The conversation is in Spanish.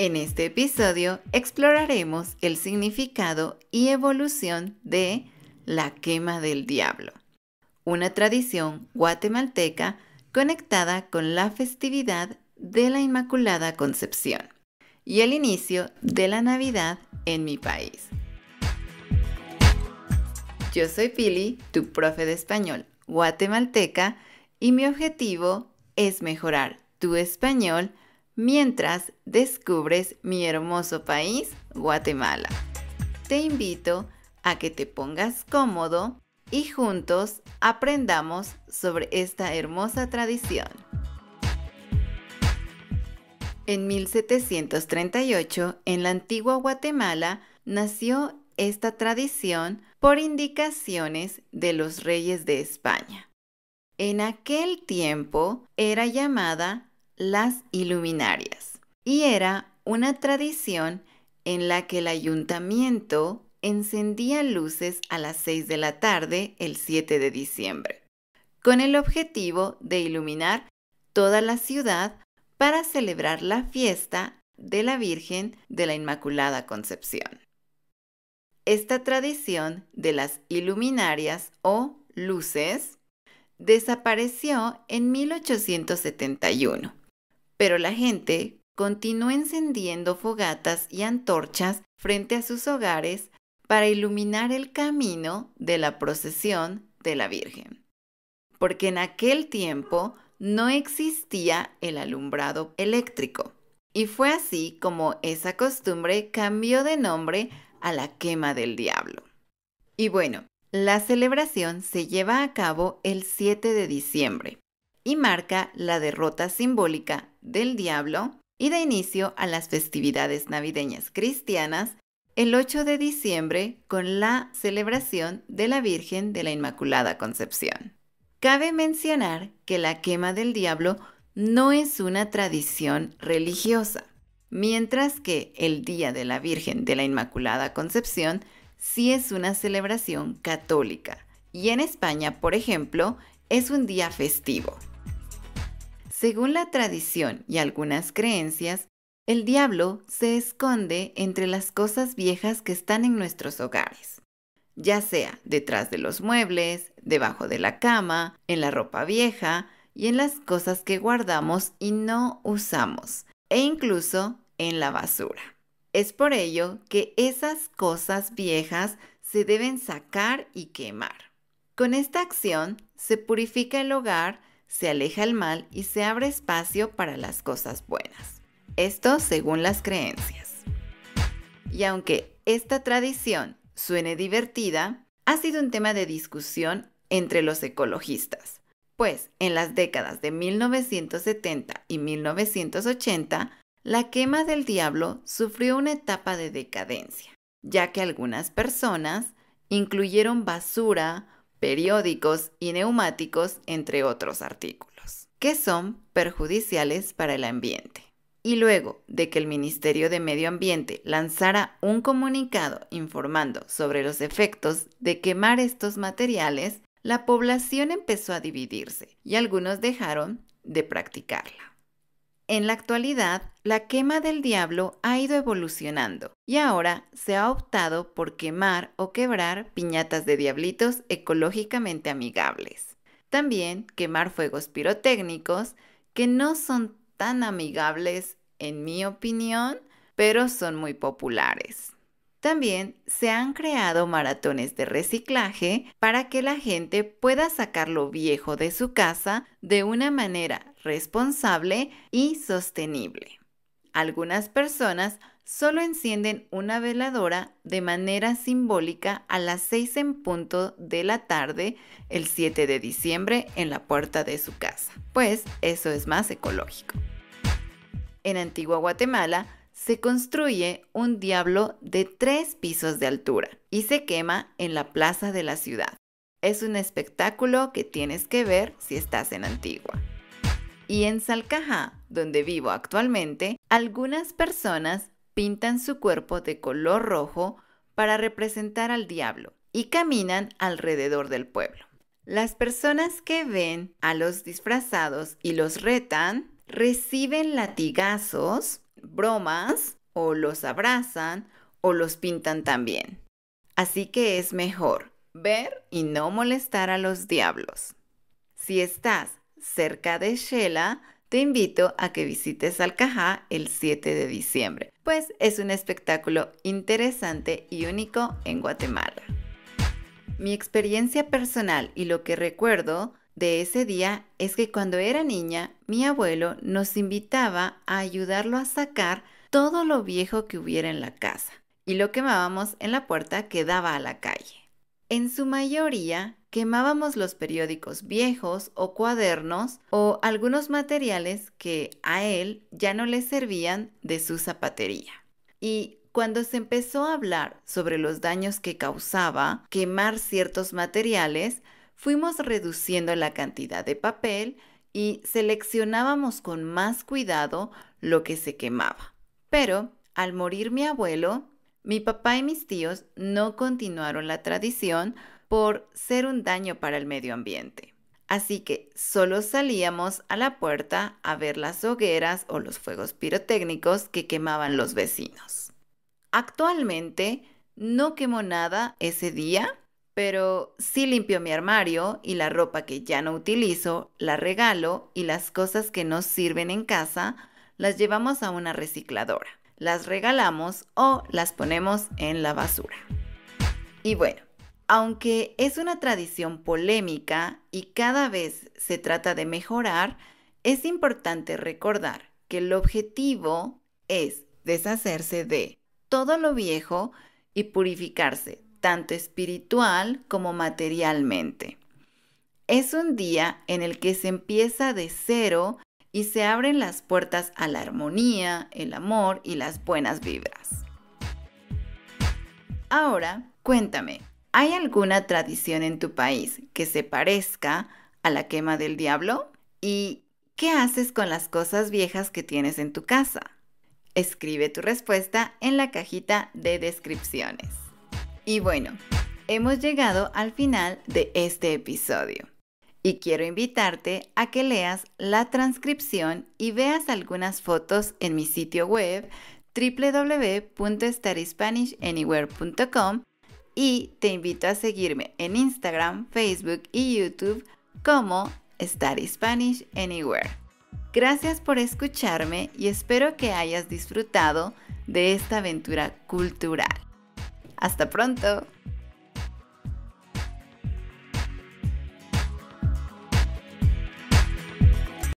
En este episodio exploraremos el significado y evolución de la quema del diablo, una tradición guatemalteca conectada con la festividad de la Inmaculada Concepción y el inicio de la Navidad en mi país. Yo soy Pili, tu profe de español guatemalteca, y mi objetivo es mejorar tu español mientras descubres mi hermoso país, Guatemala. Te invito a que te pongas cómodo y juntos aprendamos sobre esta hermosa tradición. En 1738, en la antigua Guatemala, nació esta tradición por indicaciones de los reyes de España. En aquel tiempo era llamada las iluminarias. Y era una tradición en la que el ayuntamiento encendía luces a las 6 de la tarde el 7 de diciembre, con el objetivo de iluminar toda la ciudad para celebrar la fiesta de la Virgen de la Inmaculada Concepción. Esta tradición de las iluminarias o luces desapareció en 1871 pero la gente continuó encendiendo fogatas y antorchas frente a sus hogares para iluminar el camino de la procesión de la Virgen. Porque en aquel tiempo no existía el alumbrado eléctrico. Y fue así como esa costumbre cambió de nombre a la quema del diablo. Y bueno, la celebración se lleva a cabo el 7 de diciembre, y marca la derrota simbólica del diablo y da inicio a las festividades navideñas cristianas el 8 de diciembre con la celebración de la Virgen de la Inmaculada Concepción. Cabe mencionar que la quema del diablo no es una tradición religiosa, mientras que el Día de la Virgen de la Inmaculada Concepción sí es una celebración católica, y en España, por ejemplo, es un día festivo. Según la tradición y algunas creencias, el diablo se esconde entre las cosas viejas que están en nuestros hogares, ya sea detrás de los muebles, debajo de la cama, en la ropa vieja y en las cosas que guardamos y no usamos, e incluso en la basura. Es por ello que esas cosas viejas se deben sacar y quemar. Con esta acción se purifica el hogar se aleja el mal y se abre espacio para las cosas buenas. Esto según las creencias. Y aunque esta tradición suene divertida, ha sido un tema de discusión entre los ecologistas, pues en las décadas de 1970 y 1980, la quema del diablo sufrió una etapa de decadencia, ya que algunas personas incluyeron basura, periódicos y neumáticos, entre otros artículos, que son perjudiciales para el ambiente. Y luego de que el Ministerio de Medio Ambiente lanzara un comunicado informando sobre los efectos de quemar estos materiales, la población empezó a dividirse y algunos dejaron de practicarla. En la actualidad, la quema del diablo ha ido evolucionando y ahora se ha optado por quemar o quebrar piñatas de diablitos ecológicamente amigables. También quemar fuegos pirotécnicos que no son tan amigables en mi opinión, pero son muy populares. También se han creado maratones de reciclaje para que la gente pueda sacar lo viejo de su casa de una manera responsable y sostenible. Algunas personas solo encienden una veladora de manera simbólica a las 6 en punto de la tarde el 7 de diciembre en la puerta de su casa, pues eso es más ecológico. En Antigua Guatemala se construye un diablo de tres pisos de altura y se quema en la plaza de la ciudad. Es un espectáculo que tienes que ver si estás en Antigua y en Salcajá, donde vivo actualmente, algunas personas pintan su cuerpo de color rojo para representar al diablo y caminan alrededor del pueblo. Las personas que ven a los disfrazados y los retan reciben latigazos, bromas o los abrazan o los pintan también. Así que es mejor ver y no molestar a los diablos. Si estás cerca de Shela, te invito a que visites Alcajá el 7 de diciembre, pues es un espectáculo interesante y único en Guatemala. Mi experiencia personal y lo que recuerdo de ese día es que cuando era niña, mi abuelo nos invitaba a ayudarlo a sacar todo lo viejo que hubiera en la casa y lo quemábamos en la puerta que daba a la calle. En su mayoría quemábamos los periódicos viejos o cuadernos o algunos materiales que a él ya no le servían de su zapatería. Y cuando se empezó a hablar sobre los daños que causaba quemar ciertos materiales, fuimos reduciendo la cantidad de papel y seleccionábamos con más cuidado lo que se quemaba. Pero al morir mi abuelo, mi papá y mis tíos no continuaron la tradición por ser un daño para el medio ambiente. Así que solo salíamos a la puerta a ver las hogueras o los fuegos pirotécnicos que quemaban los vecinos. Actualmente no quemo nada ese día, pero sí limpio mi armario y la ropa que ya no utilizo, la regalo y las cosas que no sirven en casa las llevamos a una recicladora, las regalamos o las ponemos en la basura. Y bueno, aunque es una tradición polémica y cada vez se trata de mejorar, es importante recordar que el objetivo es deshacerse de todo lo viejo y purificarse tanto espiritual como materialmente. Es un día en el que se empieza de cero y se abren las puertas a la armonía, el amor y las buenas vibras. Ahora, cuéntame, ¿Hay alguna tradición en tu país que se parezca a la quema del diablo? ¿Y qué haces con las cosas viejas que tienes en tu casa? Escribe tu respuesta en la cajita de descripciones. Y bueno, hemos llegado al final de este episodio y quiero invitarte a que leas la transcripción y veas algunas fotos en mi sitio web www.starispanishanywhere.com y te invito a seguirme en Instagram, Facebook y YouTube como Study Spanish Anywhere. Gracias por escucharme y espero que hayas disfrutado de esta aventura cultural. Hasta pronto.